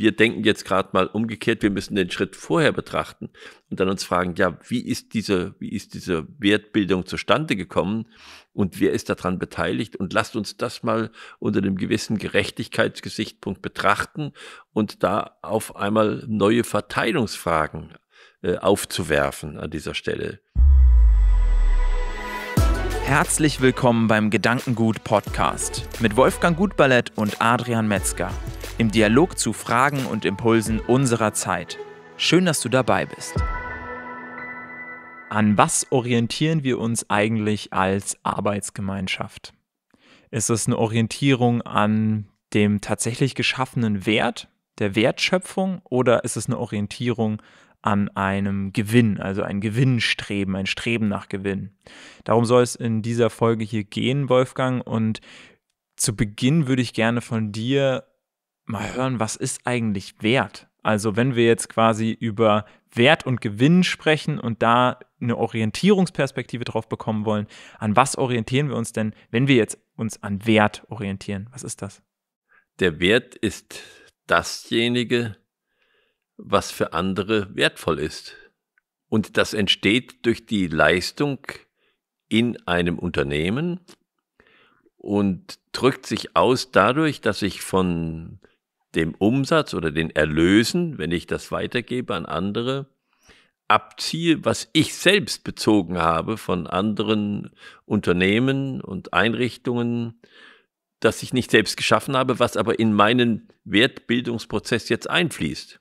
Wir denken jetzt gerade mal umgekehrt, wir müssen den Schritt vorher betrachten und dann uns fragen, ja, wie ist diese, wie ist diese Wertbildung zustande gekommen und wer ist daran beteiligt? Und lasst uns das mal unter dem gewissen Gerechtigkeitsgesichtspunkt betrachten und da auf einmal neue Verteilungsfragen äh, aufzuwerfen an dieser Stelle. Herzlich willkommen beim Gedankengut Podcast mit Wolfgang Gutballett und Adrian Metzger im Dialog zu Fragen und Impulsen unserer Zeit. Schön, dass du dabei bist. An was orientieren wir uns eigentlich als Arbeitsgemeinschaft? Ist es eine Orientierung an dem tatsächlich geschaffenen Wert, der Wertschöpfung, oder ist es eine Orientierung an einem Gewinn, also ein Gewinnstreben, ein Streben nach Gewinn? Darum soll es in dieser Folge hier gehen, Wolfgang. Und zu Beginn würde ich gerne von dir mal hören, was ist eigentlich Wert? Also wenn wir jetzt quasi über Wert und Gewinn sprechen und da eine Orientierungsperspektive drauf bekommen wollen, an was orientieren wir uns denn, wenn wir jetzt uns an Wert orientieren? Was ist das? Der Wert ist dasjenige, was für andere wertvoll ist. Und das entsteht durch die Leistung in einem Unternehmen und drückt sich aus dadurch, dass ich von dem Umsatz oder den Erlösen, wenn ich das weitergebe an andere, abziehe, was ich selbst bezogen habe von anderen Unternehmen und Einrichtungen, das ich nicht selbst geschaffen habe, was aber in meinen Wertbildungsprozess jetzt einfließt.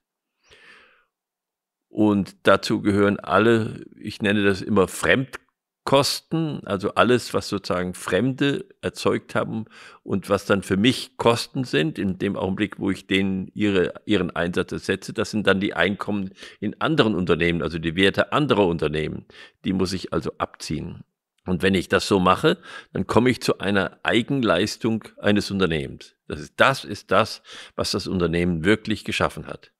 Und dazu gehören alle, ich nenne das immer Fremd Kosten, also alles, was sozusagen Fremde erzeugt haben und was dann für mich Kosten sind, in dem Augenblick, wo ich denen ihre, ihren Einsatz ersetze, das sind dann die Einkommen in anderen Unternehmen, also die Werte anderer Unternehmen. Die muss ich also abziehen. Und wenn ich das so mache, dann komme ich zu einer Eigenleistung eines Unternehmens. Das ist das, ist das was das Unternehmen wirklich geschaffen hat.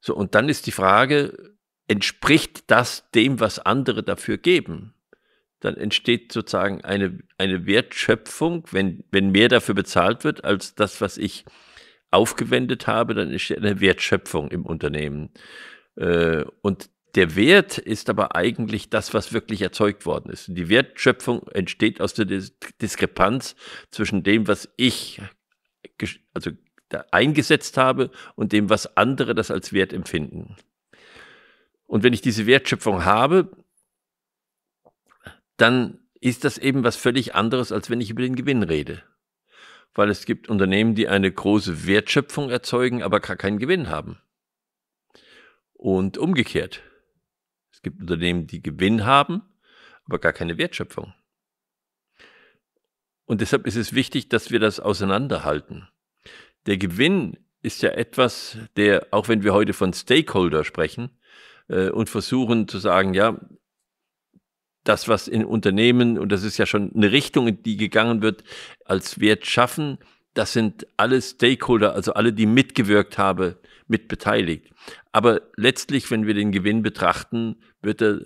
So, und dann ist die Frage, entspricht das dem, was andere dafür geben. Dann entsteht sozusagen eine, eine Wertschöpfung, wenn, wenn mehr dafür bezahlt wird als das, was ich aufgewendet habe, dann ist eine Wertschöpfung im Unternehmen. Äh, und der Wert ist aber eigentlich das, was wirklich erzeugt worden ist. Die Wertschöpfung entsteht aus der Diskrepanz zwischen dem, was ich also eingesetzt habe und dem, was andere das als Wert empfinden. Und wenn ich diese Wertschöpfung habe, dann ist das eben was völlig anderes, als wenn ich über den Gewinn rede. Weil es gibt Unternehmen, die eine große Wertschöpfung erzeugen, aber gar keinen Gewinn haben. Und umgekehrt. Es gibt Unternehmen, die Gewinn haben, aber gar keine Wertschöpfung. Und deshalb ist es wichtig, dass wir das auseinanderhalten. Der Gewinn ist ja etwas, der, auch wenn wir heute von Stakeholder sprechen, äh, und versuchen zu sagen, ja, das, was in Unternehmen, und das ist ja schon eine Richtung, in die gegangen wird, als Wert schaffen, das sind alle Stakeholder, also alle, die mitgewirkt haben, mitbeteiligt. Aber letztlich, wenn wir den Gewinn betrachten, wird er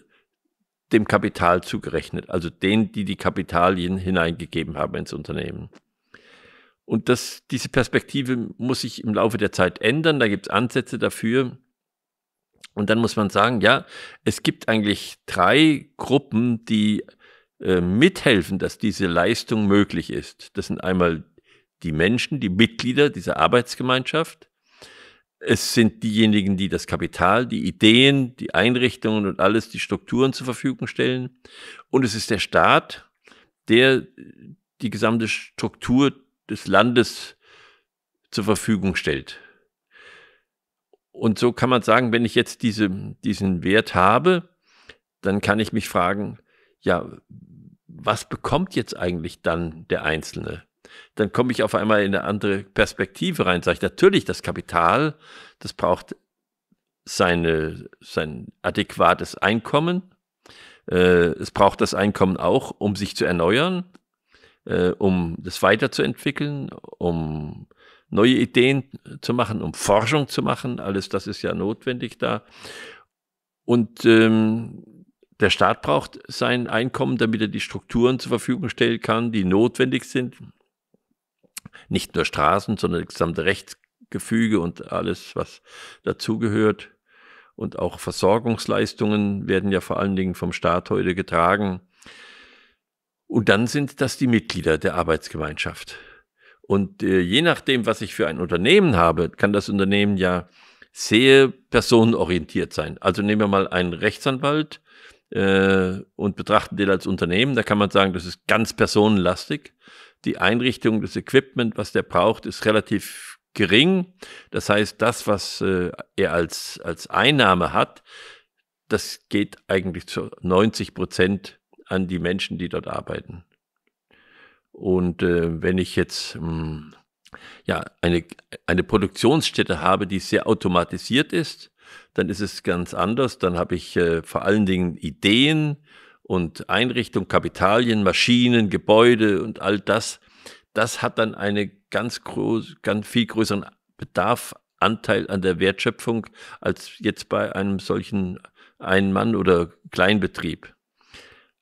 dem Kapital zugerechnet, also denen, die die Kapitalien hineingegeben haben ins Unternehmen. Und das, diese Perspektive muss sich im Laufe der Zeit ändern. Da gibt es Ansätze dafür. Und dann muss man sagen, ja, es gibt eigentlich drei Gruppen, die äh, mithelfen, dass diese Leistung möglich ist. Das sind einmal die Menschen, die Mitglieder dieser Arbeitsgemeinschaft. Es sind diejenigen, die das Kapital, die Ideen, die Einrichtungen und alles, die Strukturen zur Verfügung stellen. Und es ist der Staat, der die gesamte Struktur des Landes zur Verfügung stellt. Und so kann man sagen, wenn ich jetzt diese, diesen Wert habe, dann kann ich mich fragen, ja, was bekommt jetzt eigentlich dann der Einzelne? Dann komme ich auf einmal in eine andere Perspektive rein, sage ich, natürlich, das Kapital, das braucht seine, sein adäquates Einkommen. Äh, es braucht das Einkommen auch, um sich zu erneuern, äh, um das weiterzuentwickeln, um äh, neue Ideen zu machen, um Forschung zu machen. Alles das ist ja notwendig da. Und ähm, der Staat braucht sein Einkommen, damit er die Strukturen zur Verfügung stellen kann, die notwendig sind. Nicht nur Straßen, sondern das gesamte Rechtsgefüge und alles, was dazugehört. Und auch Versorgungsleistungen werden ja vor allen Dingen vom Staat heute getragen. Und dann sind das die Mitglieder der Arbeitsgemeinschaft. Und äh, je nachdem, was ich für ein Unternehmen habe, kann das Unternehmen ja sehr personenorientiert sein. Also nehmen wir mal einen Rechtsanwalt äh, und betrachten den als Unternehmen. Da kann man sagen, das ist ganz personenlastig. Die Einrichtung, das Equipment, was der braucht, ist relativ gering. Das heißt, das, was äh, er als, als Einnahme hat, das geht eigentlich zu 90 Prozent an die Menschen, die dort arbeiten. Und äh, wenn ich jetzt mh, hm, ja, eine, eine Produktionsstätte habe, die sehr automatisiert ist, dann ist es ganz anders. Dann habe ich äh, vor allen Dingen Ideen und Einrichtungen, Kapitalien, Maschinen, Gebäude und all das. Das hat dann einen ganz, groß, ganz viel größeren Bedarf, Anteil an der Wertschöpfung als jetzt bei einem solchen Ein-Mann- oder Kleinbetrieb.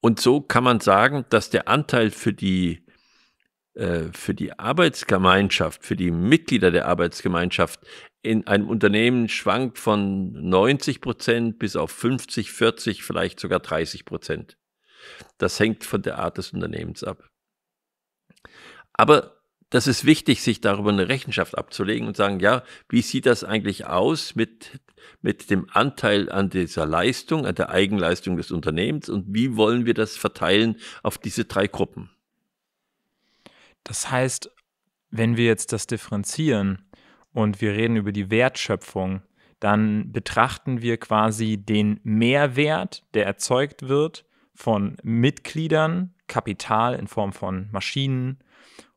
Und so kann man sagen, dass der Anteil für die äh, für die Arbeitsgemeinschaft, für die Mitglieder der Arbeitsgemeinschaft in einem Unternehmen schwankt von 90 Prozent bis auf 50, 40, vielleicht sogar 30 Prozent. Das hängt von der Art des Unternehmens ab. Aber das ist wichtig, sich darüber eine Rechenschaft abzulegen und sagen, ja, wie sieht das eigentlich aus mit, mit dem Anteil an dieser Leistung, an der Eigenleistung des Unternehmens und wie wollen wir das verteilen auf diese drei Gruppen? Das heißt, wenn wir jetzt das differenzieren und wir reden über die Wertschöpfung, dann betrachten wir quasi den Mehrwert, der erzeugt wird von Mitgliedern, Kapital in Form von Maschinen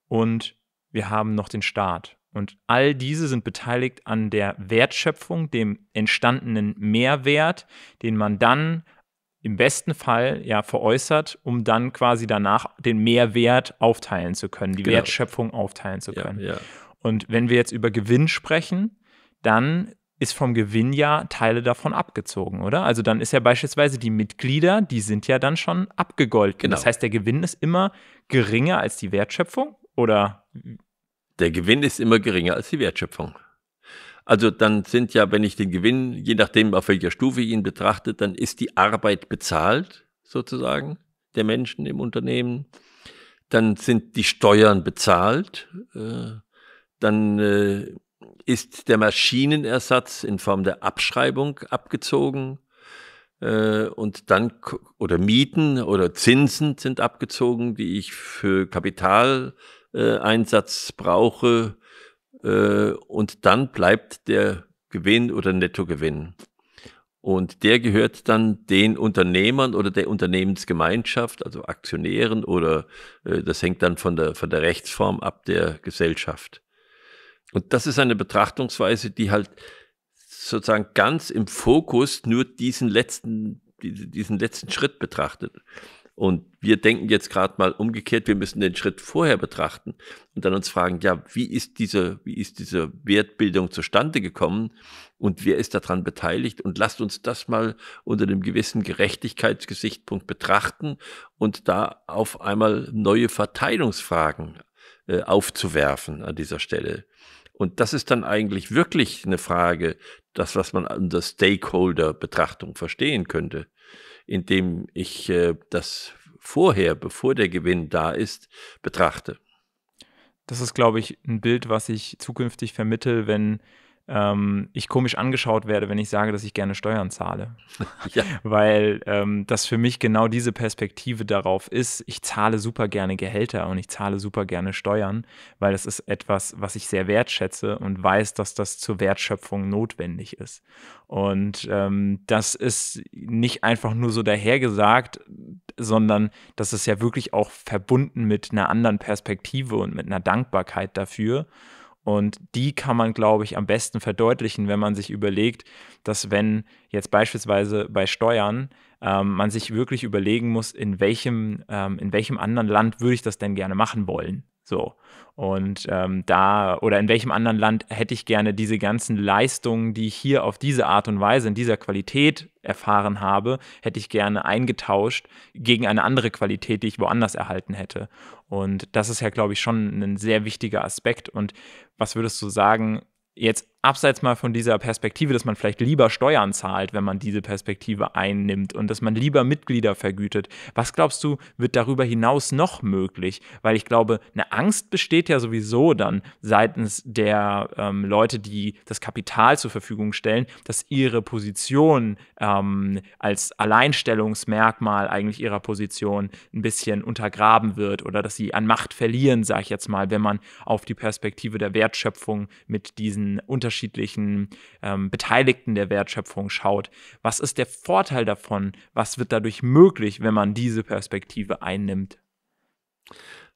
und wir haben noch den Staat. Und all diese sind beteiligt an der Wertschöpfung, dem entstandenen Mehrwert, den man dann im besten Fall ja veräußert, um dann quasi danach den Mehrwert aufteilen zu können, die genau. Wertschöpfung aufteilen zu können. Ja, ja. Und wenn wir jetzt über Gewinn sprechen, dann ist vom Gewinn ja Teile davon abgezogen, oder? Also dann ist ja beispielsweise die Mitglieder, die sind ja dann schon abgegolten. Genau. Das heißt, der Gewinn ist immer geringer als die Wertschöpfung, oder? Der Gewinn ist immer geringer als die Wertschöpfung. Also dann sind ja, wenn ich den Gewinn, je nachdem auf welcher Stufe ich ihn betrachte, dann ist die Arbeit bezahlt sozusagen der Menschen im Unternehmen. Dann sind die Steuern bezahlt. Äh, dann äh, ist der Maschinenersatz in Form der Abschreibung abgezogen äh, und dann oder Mieten oder Zinsen sind abgezogen, die ich für Kapitaleinsatz brauche äh, und dann bleibt der Gewinn oder Nettogewinn. Und der gehört dann den Unternehmern oder der Unternehmensgemeinschaft, also Aktionären oder äh, das hängt dann von der, von der Rechtsform ab der Gesellschaft. Und das ist eine Betrachtungsweise, die halt sozusagen ganz im Fokus nur diesen letzten, diesen letzten Schritt betrachtet. Und wir denken jetzt gerade mal umgekehrt, wir müssen den Schritt vorher betrachten und dann uns fragen, ja, wie ist diese, wie ist diese Wertbildung zustande gekommen und wer ist daran beteiligt? Und lasst uns das mal unter einem gewissen Gerechtigkeitsgesichtspunkt betrachten und da auf einmal neue Verteilungsfragen äh, aufzuwerfen an dieser Stelle. Und das ist dann eigentlich wirklich eine Frage, das, was man unter Stakeholder-Betrachtung verstehen könnte indem ich äh, das vorher, bevor der Gewinn da ist, betrachte. Das ist, glaube ich, ein Bild, was ich zukünftig vermittel, wenn ähm, ich komisch angeschaut werde, wenn ich sage, dass ich gerne Steuern zahle. ja. Weil ähm, das für mich genau diese Perspektive darauf ist, ich zahle super gerne Gehälter und ich zahle super gerne Steuern, weil das ist etwas, was ich sehr wertschätze und weiß, dass das zur Wertschöpfung notwendig ist. Und ähm, das ist nicht einfach nur so dahergesagt, sondern das ist ja wirklich auch verbunden mit einer anderen Perspektive und mit einer Dankbarkeit dafür. Und die kann man, glaube ich, am besten verdeutlichen, wenn man sich überlegt, dass wenn jetzt beispielsweise bei Steuern ähm, man sich wirklich überlegen muss, in welchem, ähm, in welchem anderen Land würde ich das denn gerne machen wollen. So. Und ähm, da oder in welchem anderen Land hätte ich gerne diese ganzen Leistungen, die ich hier auf diese Art und Weise, in dieser Qualität erfahren habe, hätte ich gerne eingetauscht gegen eine andere Qualität, die ich woanders erhalten hätte. Und das ist ja, glaube ich, schon ein sehr wichtiger Aspekt. Und was würdest du sagen, jetzt abseits mal von dieser Perspektive, dass man vielleicht lieber Steuern zahlt, wenn man diese Perspektive einnimmt und dass man lieber Mitglieder vergütet. Was glaubst du, wird darüber hinaus noch möglich? Weil ich glaube, eine Angst besteht ja sowieso dann seitens der ähm, Leute, die das Kapital zur Verfügung stellen, dass ihre Position ähm, als Alleinstellungsmerkmal eigentlich ihrer Position ein bisschen untergraben wird oder dass sie an Macht verlieren, sage ich jetzt mal, wenn man auf die Perspektive der Wertschöpfung mit diesen Unterschieden unterschiedlichen ähm, Beteiligten der Wertschöpfung schaut. Was ist der Vorteil davon? Was wird dadurch möglich, wenn man diese Perspektive einnimmt?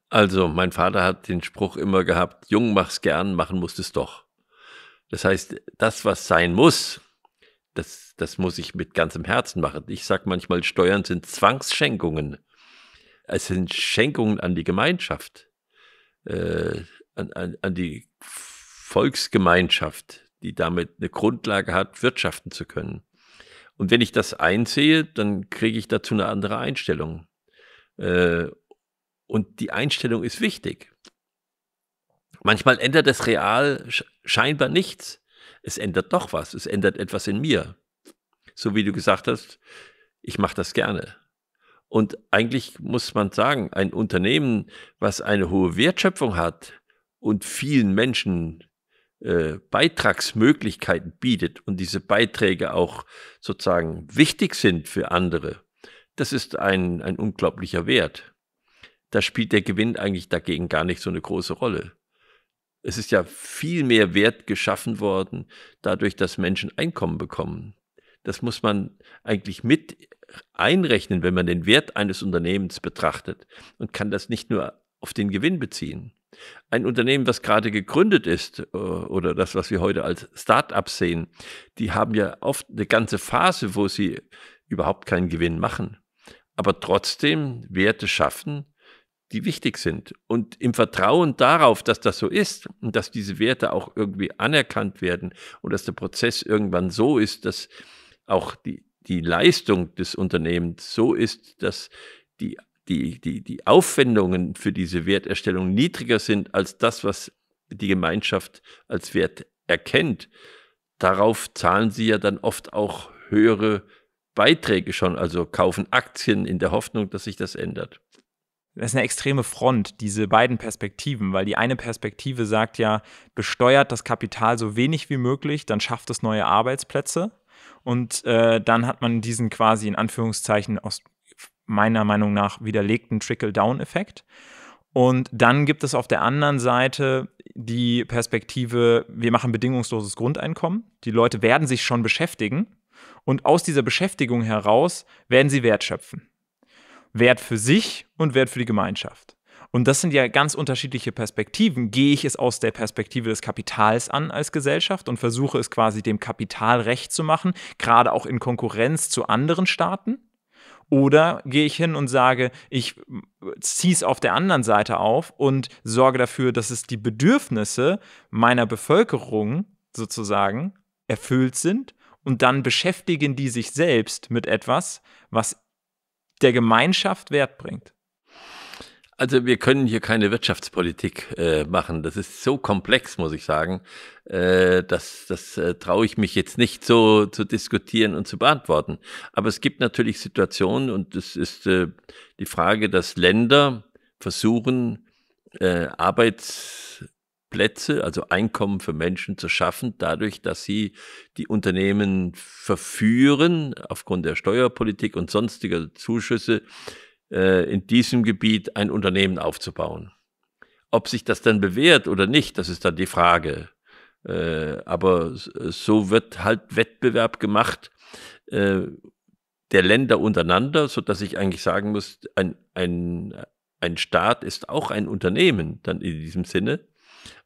Also, mein Vater hat den Spruch immer gehabt, jung mach's gern, machen musst es doch. Das heißt, das, was sein muss, das, das muss ich mit ganzem Herzen machen. Ich sage manchmal, Steuern sind Zwangsschenkungen. Es sind Schenkungen an die Gemeinschaft, äh, an, an, an die Volksgemeinschaft, die damit eine Grundlage hat, wirtschaften zu können. Und wenn ich das einsehe, dann kriege ich dazu eine andere Einstellung. Äh, und die Einstellung ist wichtig. Manchmal ändert das real scheinbar nichts. Es ändert doch was. Es ändert etwas in mir. So wie du gesagt hast, ich mache das gerne. Und eigentlich muss man sagen, ein Unternehmen, was eine hohe Wertschöpfung hat und vielen Menschen äh, Beitragsmöglichkeiten bietet und diese Beiträge auch sozusagen wichtig sind für andere, das ist ein, ein unglaublicher Wert. Da spielt der Gewinn eigentlich dagegen gar nicht so eine große Rolle. Es ist ja viel mehr Wert geschaffen worden, dadurch, dass Menschen Einkommen bekommen. Das muss man eigentlich mit einrechnen, wenn man den Wert eines Unternehmens betrachtet und kann das nicht nur auf den Gewinn beziehen. Ein Unternehmen, das gerade gegründet ist äh, oder das, was wir heute als Start-up sehen, die haben ja oft eine ganze Phase, wo sie überhaupt keinen Gewinn machen, aber trotzdem Werte schaffen, die wichtig sind. Und im Vertrauen darauf, dass das so ist und dass diese Werte auch irgendwie anerkannt werden und dass der Prozess irgendwann so ist, dass auch die, die Leistung des Unternehmens so ist, dass die die, die, die Aufwendungen für diese Werterstellung niedriger sind als das, was die Gemeinschaft als Wert erkennt, darauf zahlen sie ja dann oft auch höhere Beiträge schon, also kaufen Aktien in der Hoffnung, dass sich das ändert. Das ist eine extreme Front, diese beiden Perspektiven, weil die eine Perspektive sagt ja, besteuert das Kapital so wenig wie möglich, dann schafft es neue Arbeitsplätze. Und äh, dann hat man diesen quasi in Anführungszeichen aus meiner Meinung nach widerlegten Trickle-Down-Effekt. Und dann gibt es auf der anderen Seite die Perspektive, wir machen bedingungsloses Grundeinkommen. Die Leute werden sich schon beschäftigen und aus dieser Beschäftigung heraus werden sie Wert schöpfen. Wert für sich und Wert für die Gemeinschaft. Und das sind ja ganz unterschiedliche Perspektiven. Gehe ich es aus der Perspektive des Kapitals an als Gesellschaft und versuche es quasi dem Kapital recht zu machen, gerade auch in Konkurrenz zu anderen Staaten? Oder gehe ich hin und sage, ich äh, ziehe es auf der anderen Seite auf und sorge dafür, dass es die Bedürfnisse meiner Bevölkerung sozusagen erfüllt sind und dann beschäftigen die sich selbst mit etwas, was der Gemeinschaft Wert bringt. Also wir können hier keine Wirtschaftspolitik äh, machen. Das ist so komplex, muss ich sagen. Äh, das das äh, traue ich mich jetzt nicht so zu diskutieren und zu beantworten. Aber es gibt natürlich Situationen und es ist äh, die Frage, dass Länder versuchen, äh, Arbeitsplätze, also Einkommen für Menschen zu schaffen, dadurch, dass sie die Unternehmen verführen aufgrund der Steuerpolitik und sonstiger Zuschüsse äh, in diesem Gebiet ein Unternehmen aufzubauen. Ob sich das dann bewährt oder nicht, das ist dann die Frage. Äh, aber so wird halt Wettbewerb gemacht äh, der Länder untereinander, sodass ich eigentlich sagen muss, ein, ein, ein Staat ist auch ein Unternehmen dann in diesem Sinne.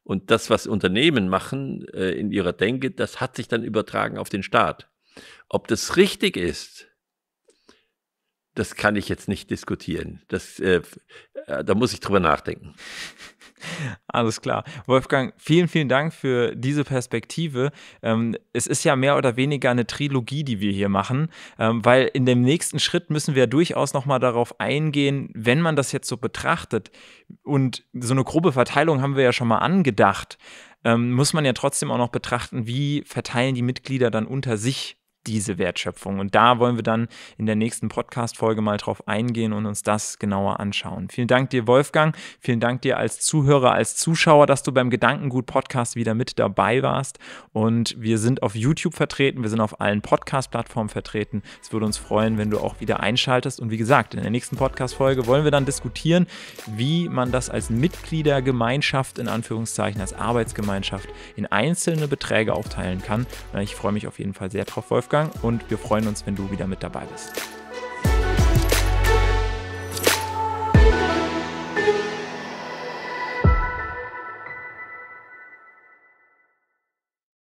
Und das, was Unternehmen machen in ihrer Denke, das hat sich dann übertragen auf den Staat. Ob das richtig ist, das kann ich jetzt nicht diskutieren. Das, äh, äh da muss ich drüber nachdenken. Alles klar. Wolfgang, vielen, vielen Dank für diese Perspektive. Ähm, es ist ja mehr oder weniger eine Trilogie, die wir hier machen, ähm, weil in dem nächsten Schritt müssen wir durchaus nochmal darauf eingehen, wenn man das jetzt so betrachtet. Und so eine grobe Verteilung haben wir ja schon mal angedacht. Ähm, muss man ja trotzdem auch noch betrachten, wie verteilen die Mitglieder dann unter sich diese Wertschöpfung. Und da wollen wir dann in der nächsten Podcast-Folge mal drauf eingehen und uns das genauer anschauen. Vielen Dank dir, Wolfgang. Vielen Dank dir als Zuhörer, als Zuschauer, dass du beim Gedankengut-Podcast wieder mit dabei warst. Und wir sind auf YouTube vertreten, wir sind auf allen Podcast-Plattformen vertreten. Es würde uns freuen, wenn du auch wieder einschaltest. Und wie gesagt, in der nächsten Podcast-Folge wollen wir dann diskutieren, wie man das als Mitgliedergemeinschaft, in Anführungszeichen, als Arbeitsgemeinschaft in einzelne Beträge aufteilen kann. Ich freue mich auf jeden Fall sehr drauf, Wolfgang. Wolfgang und wir freuen uns, wenn du wieder mit dabei bist.